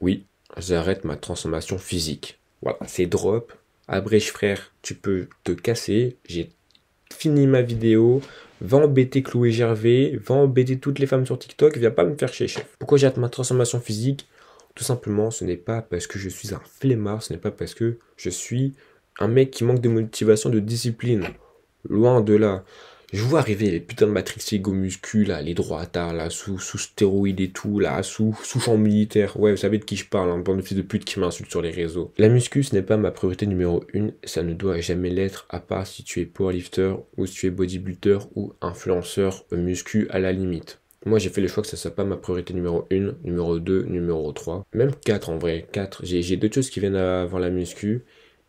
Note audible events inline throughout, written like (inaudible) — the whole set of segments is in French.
Oui, j'arrête ma transformation physique. Voilà, c'est drop. Abrèche frère, tu peux te casser. J'ai fini ma vidéo. Va embêter Chloé Gervais. Va embêter toutes les femmes sur TikTok. Viens pas me faire chier, chef. Pourquoi j'arrête ma transformation physique Tout simplement, ce n'est pas parce que je suis un flemmard. Ce n'est pas parce que je suis un mec qui manque de motivation, de discipline. Loin de là. Je vois arriver les putains de Matrix Ego Muscu, là, les droits hein, là, sous, sous stéroïdes et tout, là, sous, sous champ militaire. Ouais, vous savez de qui je parle, un hein, bande de fils de pute qui m'insulte sur les réseaux. La muscu, ce n'est pas ma priorité numéro une, ça ne doit jamais l'être, à part si tu es powerlifter, ou si tu es bodybuilder, ou influenceur muscu à la limite. Moi, j'ai fait le choix que ça soit pas ma priorité numéro 1, numéro 2, numéro 3. Même 4 en vrai, 4. J'ai d'autres choses qui viennent avant la muscu.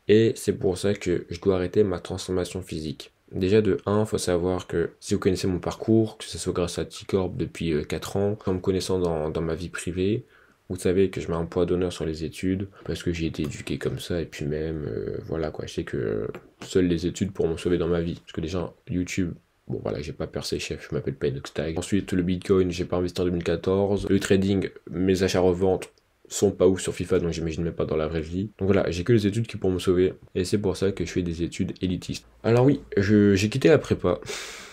Et c'est pour ça que je dois arrêter ma transformation physique. Déjà de 1, faut savoir que si vous connaissez mon parcours, que ce soit grâce à T-Corp depuis 4 euh, ans, en me connaissant dans, ma vie privée, vous savez que je mets un poids d'honneur sur les études parce que j'ai été éduqué comme ça et puis même euh, voilà quoi, je sais que seules les études pourront me sauver dans ma vie parce que déjà YouTube Bon voilà, j'ai pas percé chef, je m'appelle pas Tag. Ensuite, le Bitcoin, j'ai pas investi en 2014. Le trading, mes achats-reventes, sont pas ouf sur FIFA, donc j'imagine même pas dans la vraie vie. Donc voilà, j'ai que les études qui pourront me sauver, et c'est pour ça que je fais des études élitistes. Alors oui, j'ai quitté la prépa. (laughs)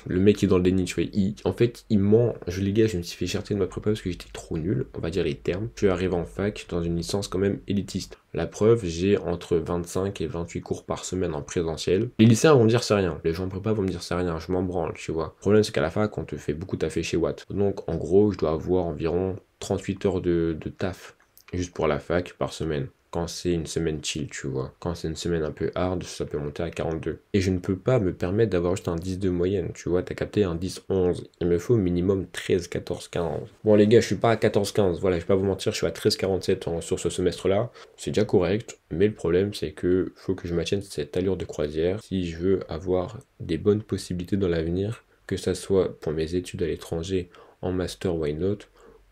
Le mec est dans le déni, tu vois. Il, en fait, il ment. Je les gars, je me suis fait cherter de ma prépa parce que j'étais trop nul, on va dire les termes. Je suis arrivé en fac dans une licence quand même élitiste. La preuve, j'ai entre 25 et 28 cours par semaine en présentiel. Les lycéens vont me dire c'est rien. Les gens en prépa vont me dire c'est rien. Je m'en branle, tu vois. Le problème, c'est qu'à la fac, on te fait beaucoup taffer chez Watt. Donc, en gros, je dois avoir environ 38 heures de taf juste pour la fac par semaine. Quand c'est une semaine chill, tu vois. Quand c'est une semaine un peu hard, ça peut monter à 42. Et je ne peux pas me permettre d'avoir juste un 10 de moyenne, tu vois. T'as capté un 10, 11. Il me faut au minimum 13, 14, 15. Bon, les gars, je suis pas à 14, 15. Voilà, je vais pas vous mentir, je suis à 13, 47 sur ce semestre-là. C'est déjà correct. Mais le problème, c'est que faut que je maintienne cette allure de croisière si je veux avoir des bonnes possibilités dans l'avenir, que ça soit pour mes études à l'étranger, en master, why not,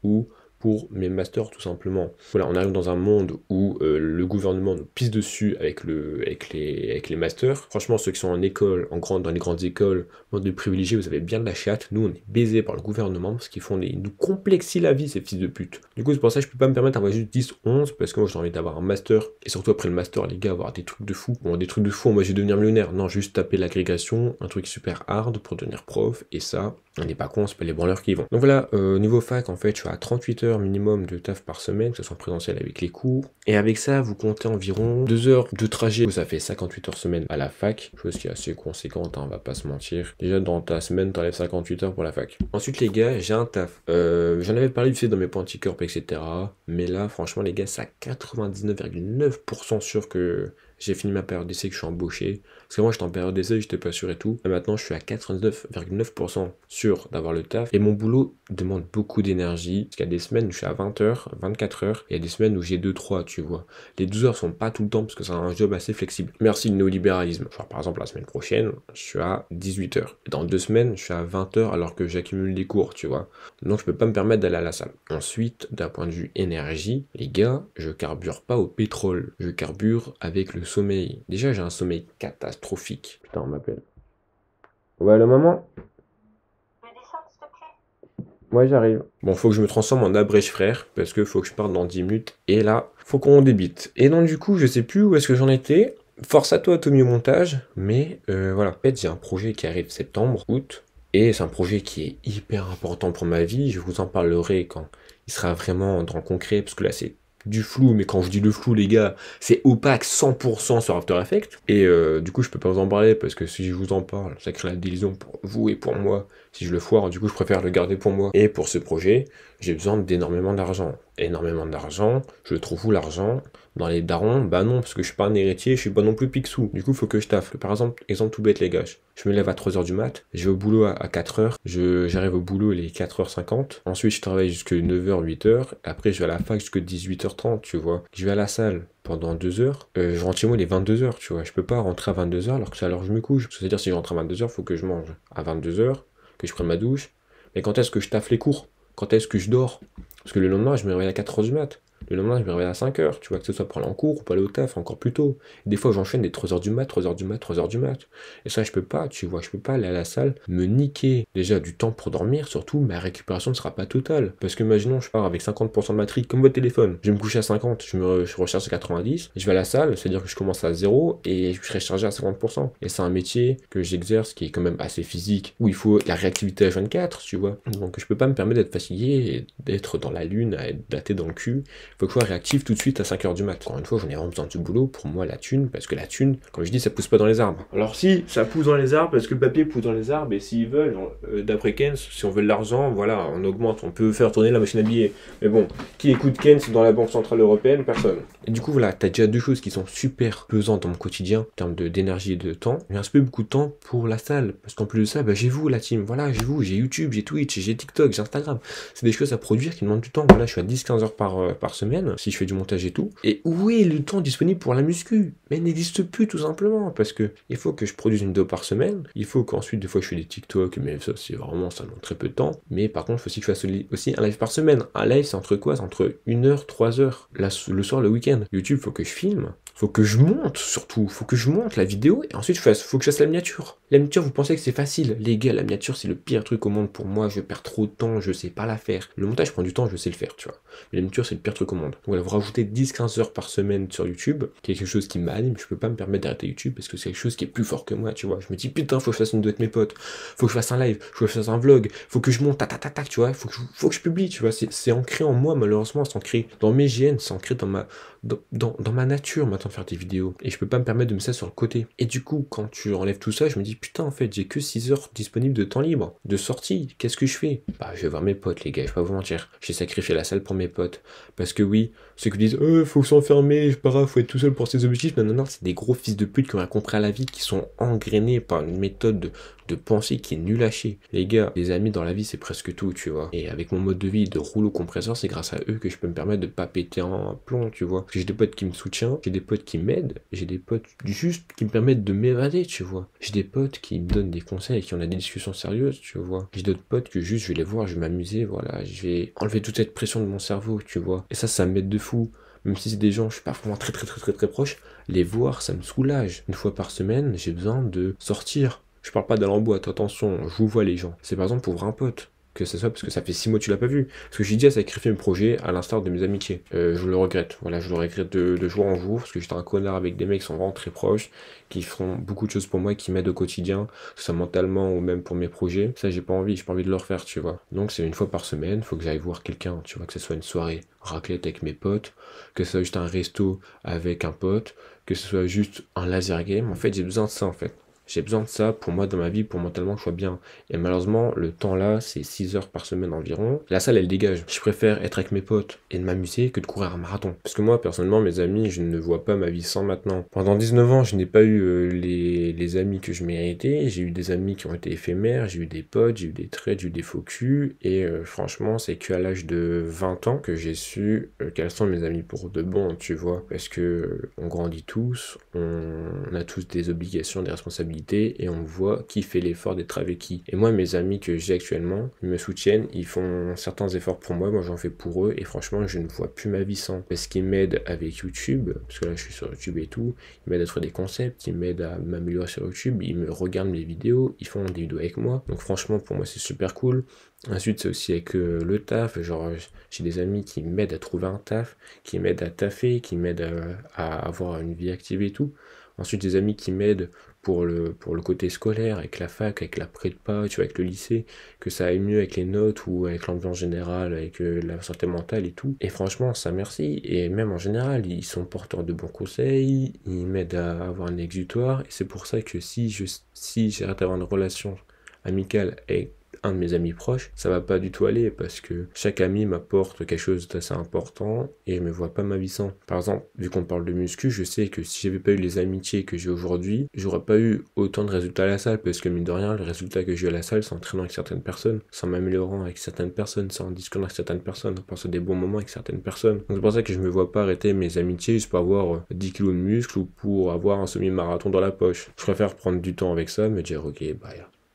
ou mes masters tout simplement. Voilà, on arrive dans un monde où euh, le gouvernement nous pisse dessus avec, le, avec, les, avec les masters. Franchement, ceux qui sont en école, en grande, dans les grandes écoles, mode de privilégiés, vous avez bien de la chatte. Nous, on est baisés par le gouvernement parce qu'ils font des, nous complexifient la vie, ces fils de pute. Du coup, c'est pour ça que je peux pas me permettre d'avoir juste 10, 11 parce que moi, j'ai envie d'avoir un master et surtout après le master, les gars, avoir des trucs de fou. Bon, des trucs de fou, moi, j'ai vais devenir millionnaire. Non, juste taper l'agrégation, un truc super hard pour devenir prof et ça, on n'est pas con, c'est pas les branleurs qui vont. Donc voilà, euh, niveau fac, en fait, je suis à 38 heures minimum de taf par semaine, que ce soit présentiel avec les cours. Et avec ça, vous comptez environ 2 heures de trajet. Ça fait 58 heures semaine à la fac, chose qui est assez conséquente, hein, on va pas se mentir. Déjà, dans ta semaine, t'enlèves 58 heures pour la fac. Ensuite, les gars, j'ai un taf. Euh, j'en avais parlé du fait dans mes points etc. Mais là, franchement, les gars, c'est à 99,9% sûr que j'ai fini ma période d'essai, que je suis embauché. Parce que moi, j'étais en période d'essai, j'étais pas sûr et tout. maintenant, je suis à 99,9% sûr d'avoir le taf. Et mon boulot demande beaucoup d'énergie. Parce qu'il y des semaines, je suis à 20h, 24h, il y a des semaines où j'ai 2-3, tu vois. Les 12 h sont pas tout le temps parce que c'est un job assez flexible. Merci le néolibéralisme. par exemple, la semaine prochaine, je suis à 18h. Dans deux semaines, je suis à 20h alors que j'accumule des cours, tu vois. Donc, je peux pas me permettre d'aller à la salle. Ensuite, d'un point de vue énergie, les gars, je carbure pas au pétrole. Je carbure avec le sommeil. Déjà, j'ai un sommeil catastrophique. Putain, on m'appelle. Ouais, le moment moi, j'arrive. Bon, faut que je me transforme en abrège frère, parce que faut que je parte dans 10 minutes, et là, faut qu'on débite. Et donc, du coup, je sais plus où est-ce que j'en étais. Force à toi, Tommy, au montage. Mais euh, voilà, en fait, j'ai un projet qui arrive septembre, août. Et c'est un projet qui est hyper important pour ma vie. Je vous en parlerai quand il sera vraiment dans le concret, parce que là, c'est du flou, mais quand je dis le flou, les gars, c'est opaque 100% sur After Effects. Et euh, du coup, je peux pas vous en parler, parce que si je vous en parle, ça crée la délision pour vous et pour moi. Si je le foire, du coup, je préfère le garder pour moi. Et pour ce projet, j'ai besoin d'énormément d'argent. Énormément d'argent, je trouve où l'argent Dans les darons Bah non, parce que je suis pas un héritier, je suis pas non plus pixou. Du coup, faut que je taffe. Par exemple, exemple tout bête, les gars. Je me lève à 3h du mat, je vais au boulot à 4h, j'arrive au boulot les 4h50. Ensuite, je travaille jusque 9h, 8h. Après, je vais à la fac jusque 18h30, tu vois. Je vais à la salle pendant 2 h euh, je rentre chez moi les 22 h tu vois. Je peux pas rentrer à 22 h alors que c'est alors je me couche. C'est-à-dire, si je rentre à 22 heures, faut que je mange à 22 h je prends ma douche, mais quand est-ce que je taffe les cours Quand est-ce que je dors Parce que le lendemain, je me réveille à 4h du mat. Le lendemain, je me réveille à 5h, tu vois, que ce soit pour aller en cours ou pour aller au taf, encore plus tôt. Des fois, j'enchaîne des 3 heures du mat, 3h du mat, 3h du mat. Et ça, je peux pas, tu vois, je peux pas aller à la salle, me niquer déjà du temps pour dormir, surtout ma récupération ne sera pas totale. Parce que imaginons, je pars avec 50% de batterie, comme votre téléphone. Je vais me coucher à 50, je me je à 90, je vais à la salle, c'est-à-dire que je commence à 0 et je serai chargé à 50%. Et c'est un métier que j'exerce qui est quand même assez physique, où il faut la réactivité à 24, tu vois. Donc, je peux pas me permettre d'être fatigué d'être dans la lune, à daté dans le cul faut que je sois réactif tout de suite à 5h du mat. Encore une fois, j'en ai vraiment besoin du boulot. Pour moi, la thune, parce que la thune, quand je dis, ça pousse pas dans les arbres. Alors si, ça pousse dans les arbres, parce que le papier pousse dans les arbres, et s'ils veulent, euh, d'après Keynes, si on veut de l'argent, voilà, on augmente, on peut faire tourner la machine à billets. Mais bon, qui écoute Keynes dans la Banque Centrale Européenne Personne. Et du coup, voilà, t'as déjà deux choses qui sont super pesantes dans mon quotidien, en termes d'énergie et de temps. J'ai un peu beaucoup de temps pour la salle, parce qu'en plus de ça, bah, j'ai vous, la team, voilà, j'ai vous, j'ai YouTube, j'ai Twitch, j'ai TikTok, j'ai Instagram. C'est des choses à produire qui demandent du temps. Voilà, je suis à 10-15 heures par, euh, par semaine si je fais du montage et tout. Et oui est le temps disponible pour la muscu Mais n'existe plus tout simplement, parce que il faut que je produise une vidéo par semaine, il faut qu'ensuite, des fois, je fais des TikTok, mais ça, c'est vraiment, ça demande très peu de temps. Mais par contre, il faut aussi que je fasse aussi un live par semaine. Un live, c'est entre quoi C'est entre 1h, 3h, le soir, le week-end. YouTube, faut que je filme, faut que je monte surtout, faut que je monte la vidéo et ensuite je faut que je fasse la miniature. La miniature, vous pensez que c'est facile Les gars, la miniature c'est le pire truc au monde pour moi, je perds trop de temps, je sais pas la faire. Le montage prend du temps, je sais le faire, tu vois. Mais la miniature c'est le pire truc au monde. Donc voilà, vous rajoutez 10-15 heures par semaine sur YouTube, quelque chose qui m'anime, je peux pas me permettre d'arrêter YouTube parce que c'est quelque chose qui est plus fort que moi, tu vois. Je me dis putain, faut que je fasse une vidéo mes potes, faut que je fasse un live, faut que je fasse un vlog, faut que je monte, tac, tac, tac, tu vois, faut que, je, publie, tu vois. C'est ancré en moi malheureusement, c'est ancré dans mes gènes, c'est ancré dans ma dans, dans, ma nature maintenant de faire des vidéos. Et je peux pas me permettre de me ça sur le côté. Et du coup, quand tu enlèves tout ça, je me dis putain, en fait, j'ai que 6 heures disponibles de temps libre, de sortie. Qu'est-ce que je fais Bah, je vais voir mes potes, les gars, je vais pas vous mentir. J'ai sacrifié la salle pour mes potes. Parce que oui, ceux qui disent, euh, faut s'enfermer, je pas faut être tout seul pour ses objectifs. Non, non, non, c'est des gros fils de pute qui ont rien compris à la vie, qui sont engrainés par une méthode de, de pensée qui est nul à chier. Les gars, les amis dans la vie, c'est presque tout, tu vois. Et avec mon mode de vie de rouleau compresseur, c'est grâce à eux que je peux me permettre de pas péter en plomb, tu vois j'ai des potes qui me soutiennent, j'ai des potes qui m'aident, j'ai des potes juste qui me permettent de m'évader, tu vois. J'ai des potes qui me donnent des conseils, et qui ont des discussions sérieuses, tu vois. J'ai d'autres potes que juste je vais les voir, je vais m'amuser, voilà, je vais enlever toute cette pression de mon cerveau, tu vois. Et ça, ça m'aide de fou même si c'est des gens, je suis pas vraiment très très très très très proche, les voir, ça me soulage. Une fois par semaine, j'ai besoin de sortir. Je parle pas d'aller en boîte, attention, je vous vois les gens. C'est par exemple pour un pote que ce soit parce que ça fait 6 mois que tu l'as pas vu. Parce que j'ai dit à sacrifier un projet à l'instar de mes amitiés. Euh, je le regrette. Voilà, je le regrette de, jour en jour parce que j'étais un connard avec des mecs qui sont vraiment très proches, qui font beaucoup de choses pour moi, qui m'aident au quotidien, que ce soit mentalement ou même pour mes projets. Ça, j'ai pas envie, j'ai pas envie de le refaire, tu vois. Donc, c'est une fois par semaine, Il faut que j'aille voir quelqu'un, tu vois, que ce soit une soirée raclette avec mes potes, que ce soit juste un resto avec un pote, que ce soit juste un laser game. En fait, j'ai besoin de ça, en fait. J'ai besoin de ça pour moi dans ma vie, pour mentalement que je sois bien. Et malheureusement, le temps là, c'est 6 heures par semaine environ. La salle, elle dégage. Je préfère être avec mes potes et de m'amuser que de courir un marathon. Parce que moi, personnellement, mes amis, je ne vois pas ma vie sans maintenant. Pendant 19 ans, je n'ai pas eu euh, les les amis que je méritais, j'ai eu des amis qui ont été éphémères, j'ai eu des potes, j'ai eu des traits, j'ai eu des faux culs, et euh, franchement, c'est qu'à l'âge de 20 ans que j'ai su euh, quels sont mes amis pour de bon, tu vois, parce que euh, on grandit tous, on, a tous des obligations, des responsabilités, et on voit qui fait l'effort d'être avec qui. Et moi, mes amis que j'ai actuellement, ils me soutiennent, ils font certains efforts pour moi, moi j'en fais pour eux, et franchement, je ne vois plus ma vie sans. Parce qu'ils m'aident avec YouTube, parce que là je suis sur YouTube et tout, ils m'aident à trouver des concepts, ils m'aident à m'améliorer sur YouTube, ils me regardent mes vidéos, ils font des vidéos avec moi. Donc franchement, pour moi, c'est super cool. Ensuite, c'est aussi avec euh, le taf. Genre, j'ai des amis qui m'aident à trouver un taf, qui m'aident à taffer, qui m'aident euh, à, avoir une vie active et tout. Ensuite, des amis qui m'aident pour le, pour le côté scolaire, avec la fac, avec la prépa, tu vois, avec le lycée, que ça aille mieux avec les notes ou avec l'ambiance générale, avec euh, la santé mentale et tout. Et franchement, ça merci. Et même en général, ils sont porteurs de bons conseils, ils m'aident à avoir un exutoire. Et c'est pour ça que si je si j'arrête d'avoir une relation amicale avec un de mes amis proches, ça va pas du tout aller parce que chaque ami m'apporte quelque chose d'assez important et je me vois pas ma Par exemple, vu qu'on parle de muscu, je sais que si j'avais pas eu les amitiés que j'ai aujourd'hui, j'aurais pas eu autant de résultats à la salle parce que mine de rien, les résultats que j'ai à la salle, c'est en avec certaines personnes, sans m'améliorant avec certaines personnes, sans discutant avec certaines personnes, en passant des bons moments avec certaines personnes. Donc c'est pour ça que je me vois pas arrêter mes amitiés juste pour avoir 10 euh, kilos de muscles ou pour avoir un semi-marathon dans la poche. Je préfère prendre du temps avec ça, mais dire ok, bah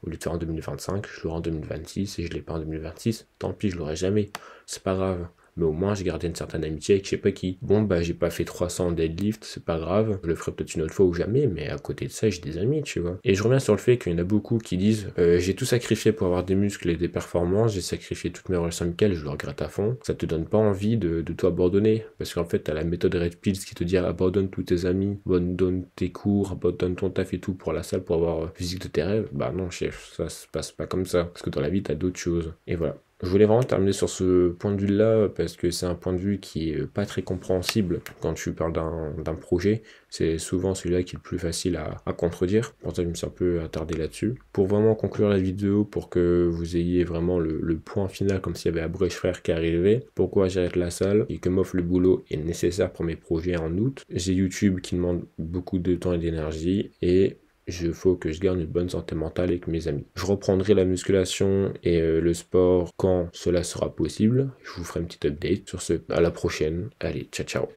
au lieu de faire en 2025, je l'aurai en 2026, et je ne l'ai pas en 2026, tant pis, je l'aurai jamais, c'est pas grave mais au moins j'ai gardé une certaine amitié avec je sais pas qui. Bon bah j'ai pas fait 300 deadlift, c'est pas grave, je le ferai peut-être une autre fois ou jamais, mais à côté de ça j'ai des amis, tu vois. Et je reviens sur le fait qu'il y en a beaucoup qui disent euh, j'ai tout sacrifié pour avoir des muscles et des performances, j'ai sacrifié toutes mes relations amicales, je le regrette à fond. Ça te donne pas envie de, de abandonner parce qu'en fait t'as la méthode Red Pills qui te dit abandonne tous tes amis, abandonne tes cours, abandonne ton taf et tout pour la salle pour avoir euh, physique de tes rêves. Bah non chef, ça se passe pas comme ça, parce que dans la vie t'as d'autres choses. Et voilà. Je voulais vraiment terminer sur ce point de vue-là parce que c'est un point de vue qui est pas très compréhensible quand tu parles d'un projet. C'est souvent celui-là qui est le plus facile à, contredire. Pour ça, je me suis un peu attardé là-dessus. Pour vraiment conclure la vidéo, pour que vous ayez vraiment le, point final, comme s'il y avait un brèche Frère qui arrivait, pourquoi j'arrête la salle et que m'offre le boulot est nécessaire pour mes projets en août. J'ai YouTube qui demande beaucoup de temps et d'énergie et il faut que je garde une bonne santé mentale avec mes amis. Je reprendrai la musculation et euh, le sport quand cela sera possible. Je vous ferai un petit update sur ce. À la prochaine. Allez, ciao ciao.